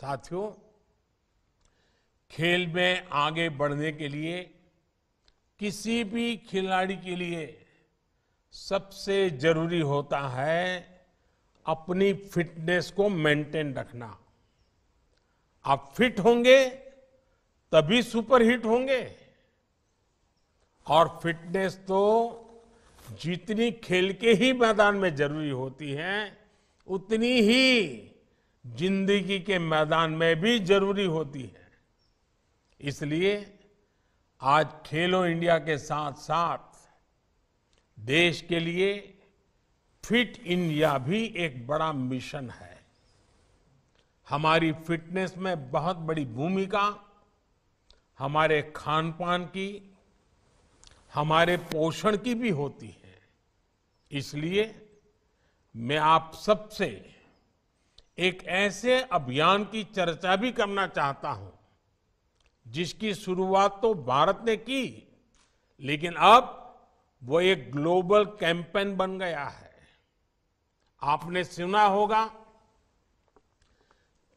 साथियों खेल में आगे बढ़ने के लिए किसी भी खिलाड़ी के लिए सबसे जरूरी होता है अपनी फिटनेस को मेंटेन रखना आप फिट होंगे तभी सुपर हिट होंगे और फिटनेस तो जितनी खेल के ही मैदान में जरूरी होती है उतनी ही जिंदगी के मैदान में भी जरूरी होती है इसलिए आज खेलो इंडिया के साथ साथ देश के लिए फिट इंडिया भी एक बड़ा मिशन है हमारी फिटनेस में बहुत बड़ी भूमिका हमारे खान पान की हमारे पोषण की भी होती है इसलिए मैं आप सबसे से एक ऐसे अभियान की चर्चा भी करना चाहता हूं जिसकी शुरुआत तो भारत ने की लेकिन अब वो एक ग्लोबल कैंपेन बन गया है आपने सुना होगा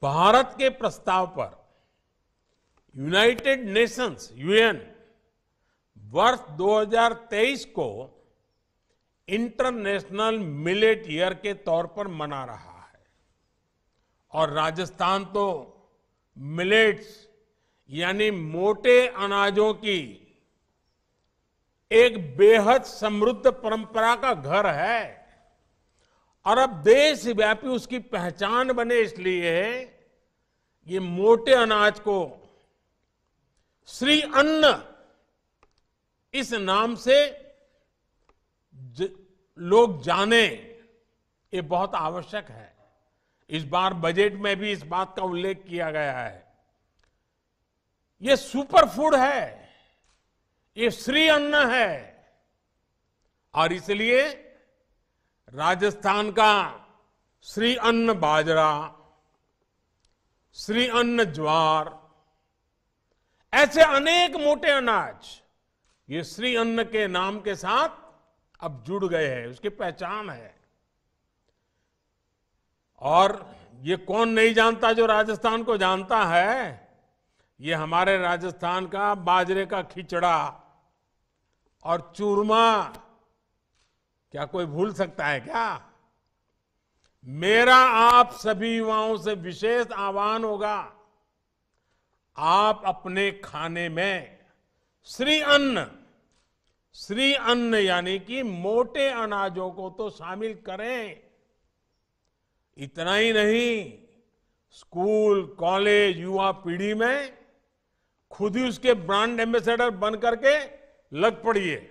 भारत के प्रस्ताव पर यूनाइटेड नेशंस यूएन वर्ष 2023 को इंटरनेशनल मिलेट ईयर के तौर पर मना रहा है और राजस्थान तो मिलेट्स यानी मोटे अनाजों की एक बेहद समृद्ध परंपरा का घर है और अब देशव्यापी उसकी पहचान बने इसलिए ये मोटे अनाज को श्री अन्न इस नाम से ज, लोग जाने ये बहुत आवश्यक है इस बार बजट में भी इस बात का उल्लेख किया गया है ये सुपर फूड है ये श्री अन्न है और इसलिए राजस्थान का श्री अन्न बाजरा श्री अन्न ज्वार ऐसे अनेक मोटे अनाज ये श्री अन्न के नाम के साथ अब जुड़ गए हैं उसकी पहचान है और ये कौन नहीं जानता जो राजस्थान को जानता है ये हमारे राजस्थान का बाजरे का खिचड़ा और चूरमा क्या कोई भूल सकता है क्या मेरा आप सभी युवाओं से विशेष आह्वान होगा आप अपने खाने में श्री अन्न श्री अन्न यानी कि मोटे अनाजों को तो शामिल करें इतना ही नहीं स्कूल कॉलेज युवा पीढ़ी में खुद ही उसके ब्रांड एम्बेसडर बन करके लग पड़िए